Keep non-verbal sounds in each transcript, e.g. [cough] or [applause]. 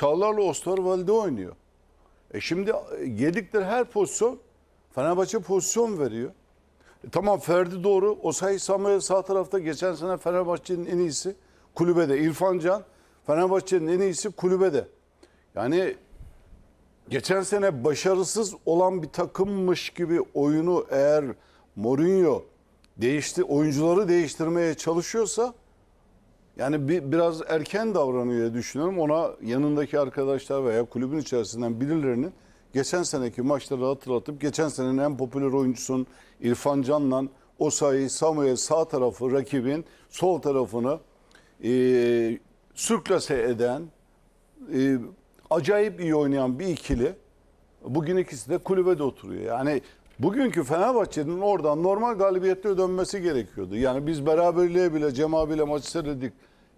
Çağlar'la Osterwald'e oynuyor. E şimdi yedikleri her pozisyon Fenerbahçe pozisyon veriyor. E tamam Ferdi doğru. Osay Samuel sağ tarafta geçen sene Fenerbahçe'nin en iyisi kulübede. İrfan Can Fenerbahçe'nin en iyisi kulübede. Yani geçen sene başarısız olan bir takımmış gibi oyunu eğer Mourinho değişti oyuncuları değiştirmeye çalışıyorsa yani bir, biraz erken davranıyor diye düşünüyorum. Ona yanındaki arkadaşlar veya kulübün içerisinden birilerinin geçen seneki maçları hatırlatıp geçen senenin en popüler oyuncusun İrfan Can'la Osayi, Samuel sağ tarafı rakibin sol tarafını e, sürklase eden, e, acayip iyi oynayan bir ikili. Bugün ikisi de kulübede oturuyor. Yani bugünkü Fenerbahçe'nin oradan normal galibiyette dönmesi gerekiyordu. Yani biz beraberliğe bile Cem abiyle maçı seyredik.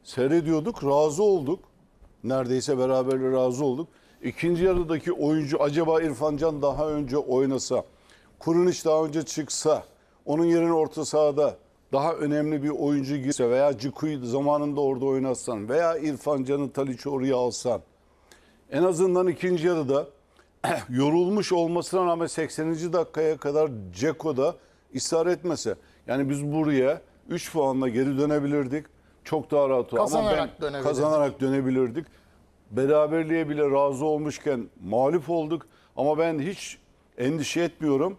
Seyrediyorduk, razı olduk. Neredeyse beraber razı olduk. İkinci yarıdaki oyuncu acaba İrfan Can daha önce oynasa, Kuruniç daha önce çıksa, onun yerine orta sahada daha önemli bir oyuncu girse veya Cikuy zamanında orada oynatsan veya İrfan Can'ı Taliç'i oraya alsan en azından ikinci yarıda [clears throat] yorulmuş olmasına rağmen 80. dakikaya kadar Ceko'da ısrar etmese yani biz buraya 3 puanla geri dönebilirdik çok daha rahat kazanarak ama ben dönebilirdik. kazanarak dönebilirdik. Beraberliğe bile razı olmuşken mağlup olduk ama ben hiç endişe etmiyorum.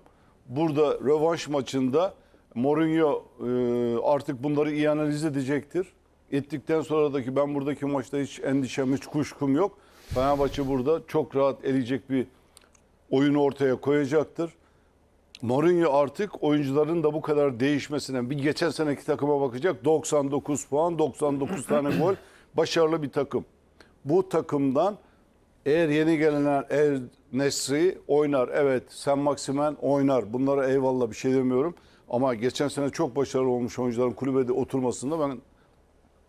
Burada rövanş maçında Mourinho e, artık bunları iyi analiz edecektir. Ettikten sonradaki ben buradaki maçta hiç endişem, hiç kuşkum yok. Fenerbahçe burada çok rahat eleyecek bir oyunu ortaya koyacaktır. Mourinho artık oyuncuların da bu kadar değişmesine bir geçen seneki takıma bakacak 99 puan 99 tane [clears throat] gol başarılı bir takım. Bu takımdan eğer yeni gelenler El Nesri oynar evet Sen Maximen oynar bunlara eyvallah bir şey demiyorum. Ama geçen sene çok başarılı olmuş oyuncuların kulübede oturmasında ben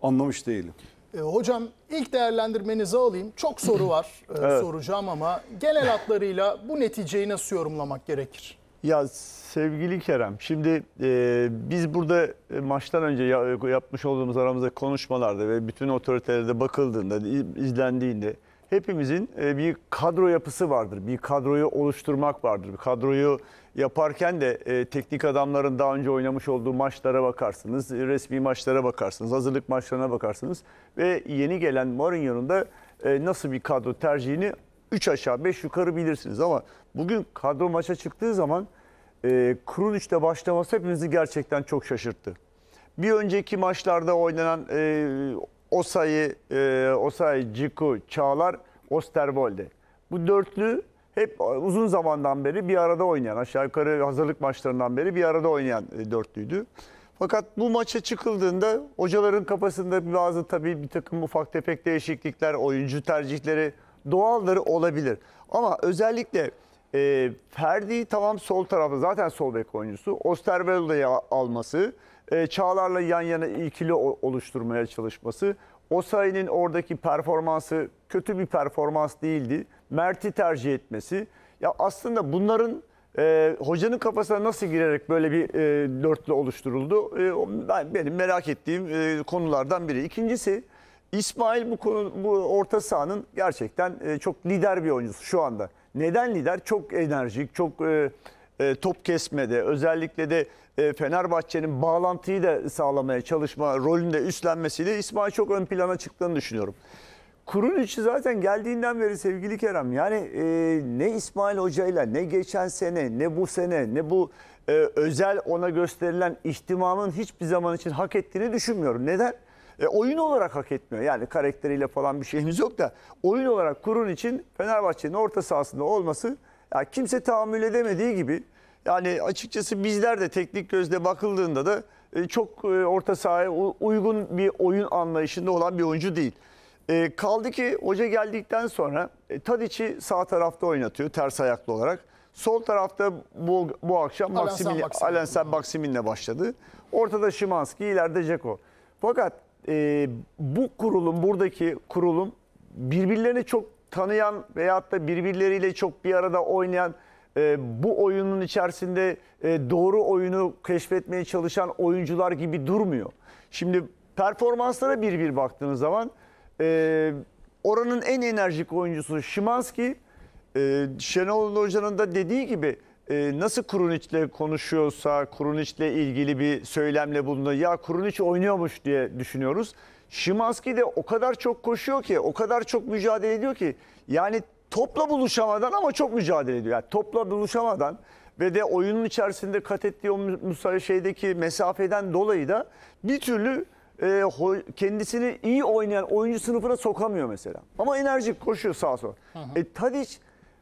anlamış değilim. E, hocam ilk değerlendirmenizi alayım. Çok soru var e, [clears throat] soracağım ama genel hatlarıyla bu neticeyi nasıl yorumlamak gerekir? Ya sevgili Kerem, şimdi e, biz burada e, maçtan önce ya, e, yapmış olduğumuz aramızda konuşmalarda ve bütün otoritelerde bakıldığında, izlendiğinde hepimizin e, bir kadro yapısı vardır. Bir kadroyu oluşturmak vardır. Bir kadroyu yaparken de e, teknik adamların daha önce oynamış olduğu maçlara bakarsınız, e, resmi maçlara bakarsınız, hazırlık maçlarına bakarsınız ve yeni gelen Mourinho'nun da e, nasıl bir kadro tercihini 3 aşağı 5 yukarı bilirsiniz ama bugün kadro maça çıktığı zaman e, Krunic'le başlaması hepimizi gerçekten çok şaşırttı. Bir önceki maçlarda oynanan e, Osayi, e, Osayi, Ciku, Çağlar, Osterbolde. Bu dörtlü hep uzun zamandan beri bir arada oynayan, aşağı yukarı hazırlık maçlarından beri bir arada oynayan e, dörtlüydü. Fakat bu maça çıkıldığında hocaların kafasında bazı tabii bir takım ufak tefek değişiklikler, oyuncu tercihleri doğalları olabilir. Ama özellikle e, Ferdi tamam sol tarafta zaten sol bek oyuncusu. Osterwolde'yi alması, e, Çağlar'la yan yana ikili oluşturmaya çalışması. Osayi'nin oradaki performansı kötü bir performans değildi. Mert'i tercih etmesi. Ya aslında bunların e, hocanın kafasına nasıl girerek böyle bir e, dörtlü oluşturuldu? E, ben, benim merak ettiğim e, konulardan biri. İkincisi İsmail bu konu bu orta sahanın gerçekten e, çok lider bir oyuncusu şu anda. Neden lider? Çok enerjik, çok e, e, top kesmede, özellikle de e, Fenerbahçe'nin bağlantıyı da sağlamaya çalışma rolünde üstlenmesiyle İsmail çok ön plana çıktığını düşünüyorum. Kurun içi zaten geldiğinden beri sevgili Kerem yani e, ne İsmail Hoca'yla ne geçen sene ne bu sene ne bu e, özel ona gösterilen ihtimamın hiçbir zaman için hak ettiğini düşünmüyorum. Neden? E, oyun olarak hak etmiyor. Yani karakteriyle falan bir şeyimiz yok da oyun olarak kurun için Fenerbahçe'nin orta sahasında olması yani kimse tahammül edemediği gibi yani açıkçası bizler de teknik gözle bakıldığında da e, çok e, orta sahaya uygun bir oyun anlayışında olan bir oyuncu değil. E, kaldı ki hoca geldikten sonra e, Tadic'i sağ tarafta oynatıyor ters ayaklı olarak. Sol tarafta bu, bu akşam Maximil, Alensen Maksimin'le başladı. Ortada Şimanski, ileride Ceko. Fakat e, bu kurulum, buradaki kurulum birbirlerini çok tanıyan veyahut da birbirleriyle çok bir arada oynayan, e, bu oyunun içerisinde e, doğru oyunu keşfetmeye çalışan oyuncular gibi durmuyor. Şimdi performanslara bir bir baktığınız zaman e, oranın en enerjik oyuncusu Şimanski, e, Şenol Hoca'nın da dediği gibi e, nasıl Kuruniç'le konuşuyorsa, Kuruniç'le ilgili bir söylemle bulunuyor. Ya Kuruniç oynuyormuş diye düşünüyoruz. Şimanski de o kadar çok koşuyor ki, o kadar çok mücadele ediyor ki. Yani topla buluşamadan ama çok mücadele ediyor. Yani topla buluşamadan ve de oyunun içerisinde kat ettiği o şeydeki mesafeden dolayı da bir türlü e, kendisini iyi oynayan oyuncu sınıfına sokamıyor mesela. Ama enerjik koşuyor sağa sola. E, Tadic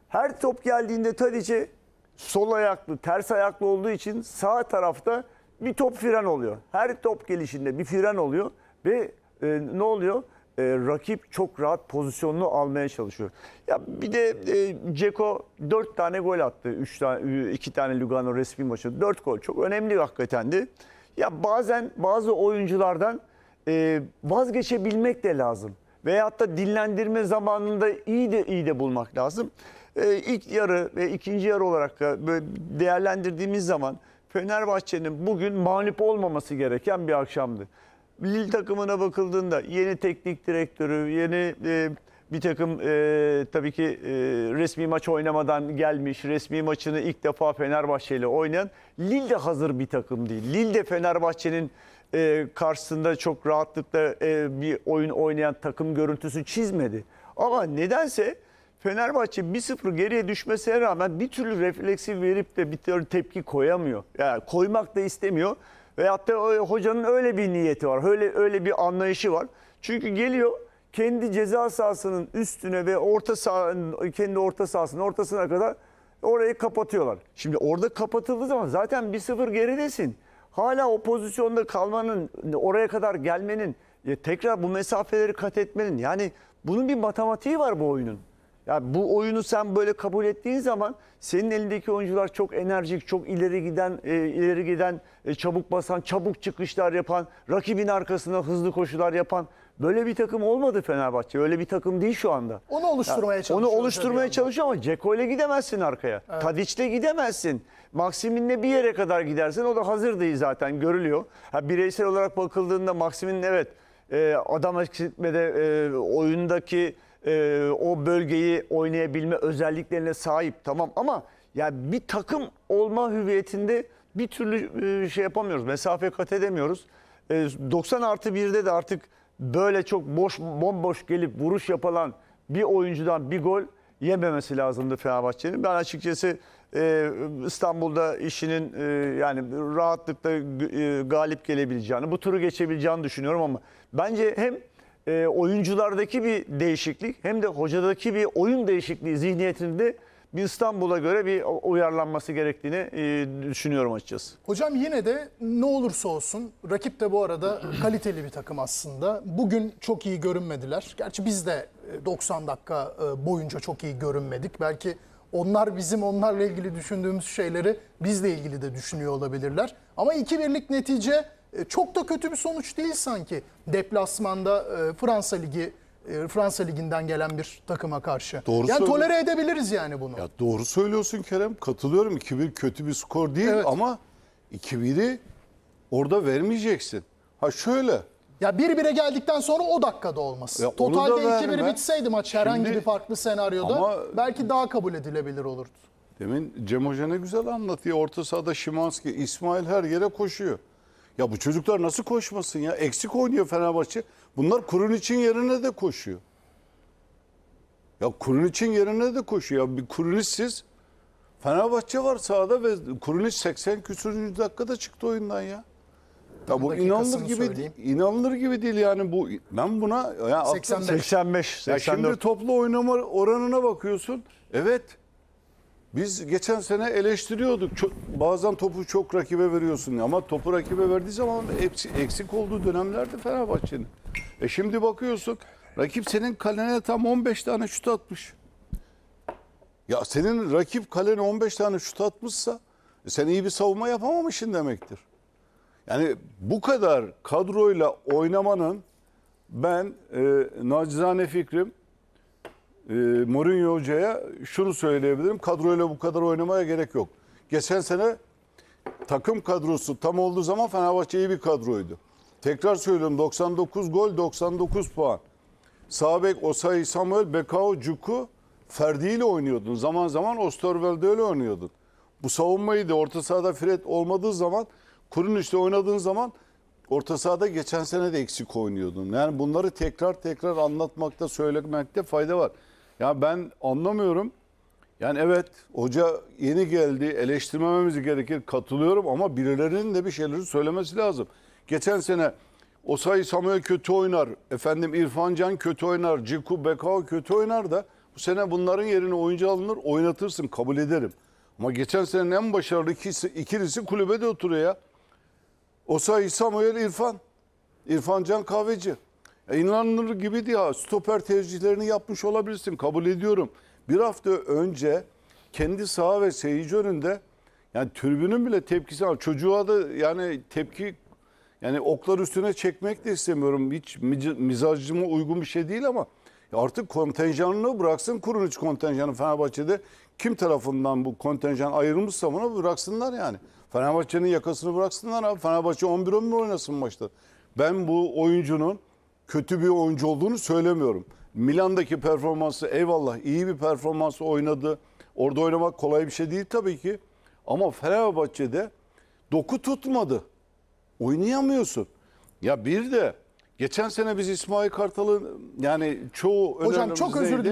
her top geldiğinde Tadic'e sol ayaklı, ters ayaklı olduğu için sağ tarafta bir top fren oluyor. Her top gelişinde bir fren oluyor ve e, ne oluyor? E, rakip çok rahat pozisyonunu almaya çalışıyor. Ya bir de e, Ceko 4 tane gol attı. 3 tane 2 tane Lugano resmi maçı. 4 gol çok önemli hakikatendi. Ya bazen bazı oyunculardan e, vazgeçebilmek de lazım. Veyahut da dinlendirme zamanında iyi de iyi de bulmak lazım. E, ilk yarı ve ikinci yarı olarak da böyle değerlendirdiğimiz zaman Fenerbahçe'nin bugün mağlup olmaması gereken bir akşamdı. Lille takımına bakıldığında yeni teknik direktörü, yeni e, bir takım e, tabii ki e, resmi maç oynamadan gelmiş, resmi maçını ilk defa Fenerbahçe ile oynayan Lille de hazır bir takım değil. Lille de Fenerbahçe'nin e, karşısında çok rahatlıkla e, bir oyun oynayan takım görüntüsü çizmedi. Ama nedense Fenerbahçe 1-0 geriye düşmesine rağmen bir türlü refleksi verip de bir türlü tepki koyamıyor. Yani koymak da istemiyor. Veyahut da hocanın öyle bir niyeti var. Öyle öyle bir anlayışı var. Çünkü geliyor kendi ceza sahasının üstüne ve orta sahanın kendi orta sahasının ortasına kadar orayı kapatıyorlar. Şimdi orada kapatıldığı zaman zaten 1-0 geridesin. Hala o pozisyonda kalmanın, oraya kadar gelmenin, e, tekrar bu mesafeleri kat etmenin yani bunun bir matematiği var bu oyunun. Ya bu oyunu sen böyle kabul ettiğin zaman senin elindeki oyuncular çok enerjik, çok ileri giden, e, ileri giden, e, çabuk basan, çabuk çıkışlar yapan, rakibin arkasına hızlı koşular yapan böyle bir takım olmadı Fenerbahçe. Öyle bir takım değil şu anda. Onu oluşturmaya ya, çalışıyor. Onu oluşturmaya çalışıyor ama Ceko ile gidemezsin arkaya. Evet. ile gidemezsin. Maksimin'le bir yere kadar gidersin, o da hazır değil zaten görülüyor. Ha, bireysel olarak bakıldığında Maksimin evet e, adam eksiltmede e, oyundaki e, o bölgeyi oynayabilme özelliklerine sahip tamam ama ya yani bir takım olma hüviyetinde bir türlü e, şey yapamıyoruz. Mesafe kat edemiyoruz. E, 90 artı 1'de de artık böyle çok boş bomboş gelip vuruş yapılan bir oyuncudan bir gol yememesi lazımdı Fenerbahçe'nin. Ben açıkçası e, İstanbul'da işinin e, yani rahatlıkla e, galip gelebileceğini, bu turu geçebileceğini düşünüyorum ama bence hem e, oyunculardaki bir değişiklik hem de hocadaki bir oyun değişikliği zihniyetinde bir İstanbul'a göre bir uyarlanması gerektiğini e, düşünüyorum açıkçası. Hocam yine de ne olursa olsun rakip de bu arada [clears throat] kaliteli bir takım aslında. Bugün çok iyi görünmediler. Gerçi biz de 90 e, dakika e, boyunca çok iyi görünmedik. Belki onlar bizim onlarla ilgili düşündüğümüz şeyleri bizle ilgili de düşünüyor olabilirler. Ama iki birlik netice e, çok da kötü bir sonuç değil sanki. Deplasmanda e, Fransa Ligi e, Fransa liginden gelen bir takıma karşı. Doğru yani tolere edebiliriz yani bunu. Ya doğru söylüyorsun Kerem. Katılıyorum. 2-1 kötü bir skor değil evet. ama 2-1'i orada vermeyeceksin. Ha şöyle. Ya 1-1'e geldikten sonra o dakikada olması. Ya Totalde 2-1 bitseydi maç herhangi Şimdi, bir farklı senaryoda ama, belki daha kabul edilebilir olurdu. Demin Cem Hoca ne güzel anlatıyor. Orta sahada Şimanski, İsmail her yere koşuyor. Ya bu çocuklar nasıl koşmasın ya? Eksik oynuyor Fenerbahçe. Bunlar kurun için yerine de koşuyor. Ya kurun için yerine de koşuyor. Ya bir kurunişsiz Fenerbahçe var sahada ve kuruniş 80 küsürüncü dakikada çıktı oyundan ya. Ya bu inanılır gibi söyleyeyim. inanılır gibi değil yani bu ben buna ya 85 85 ya şimdi toplu oynama oranına bakıyorsun. Evet. Biz geçen sene eleştiriyorduk. Çok, bazen topu çok rakibe veriyorsun ama topu rakibe verdiği zaman eksik, eksik olduğu dönemlerde Fenerbahçe'nin. E şimdi bakıyorsun rakip senin kalene tam 15 tane şut atmış. Ya senin rakip kalene 15 tane şut atmışsa e sen iyi bir savunma yapamamışsın demektir. Yani bu kadar kadroyla oynamanın ben e, nacizane fikrim e, Mourinho Hoca'ya şunu söyleyebilirim. Kadroyla bu kadar oynamaya gerek yok. Geçen sene takım kadrosu tam olduğu zaman Fenerbahçe iyi bir kadroydu. Tekrar söylüyorum 99 gol 99 puan. Sabek, Osayi, Samuel, Bekao, Cuku, Ferdi ile oynuyordun. Zaman zaman Osterwelde öyle oynuyordun. Bu savunmayı da orta sahada Fred olmadığı zaman Kurun işte oynadığın zaman orta sahada geçen sene de eksik oynuyordun. Yani bunları tekrar tekrar anlatmakta, söylemekte fayda var. Ya ben anlamıyorum. Yani evet hoca yeni geldi eleştirmememiz gerekir katılıyorum ama birilerinin de bir şeyleri söylemesi lazım. Geçen sene Osay Samuel kötü oynar, efendim İrfan Can kötü oynar, Ciku Bekao kötü oynar da bu sene bunların yerine oyuncu alınır oynatırsın kabul ederim. Ama geçen senenin en başarılı ikisi, ikilisi kulübede oturuyor ya. Osay Samuel İrfan. İrfan Can Kahveci. E, gibi diye stoper tercihlerini yapmış olabilirsin. Kabul ediyorum. Bir hafta önce kendi saha ve seyirci önünde yani tribünün bile tepkisi ama çocuğa da yani tepki yani oklar üstüne çekmek de istemiyorum. Hiç mizacıma uygun bir şey değil ama artık kontenjanını bıraksın hiç kontenjanı Fenerbahçe'de kim tarafından bu kontenjan ayrılmışsa bunu bıraksınlar yani. Fenerbahçe'nin yakasını bıraksınlar abi. Fenerbahçe 11-11 oynasın maçta. Ben bu oyuncunun kötü bir oyuncu olduğunu söylemiyorum. Milan'daki performansı eyvallah iyi bir performans oynadı. Orada oynamak kolay bir şey değil tabii ki. Ama Fenerbahçe'de doku tutmadı. Oynayamıyorsun. Ya bir de geçen sene biz İsmail Kartal'ın yani çoğu önemli. Hocam çok özür diliyorum.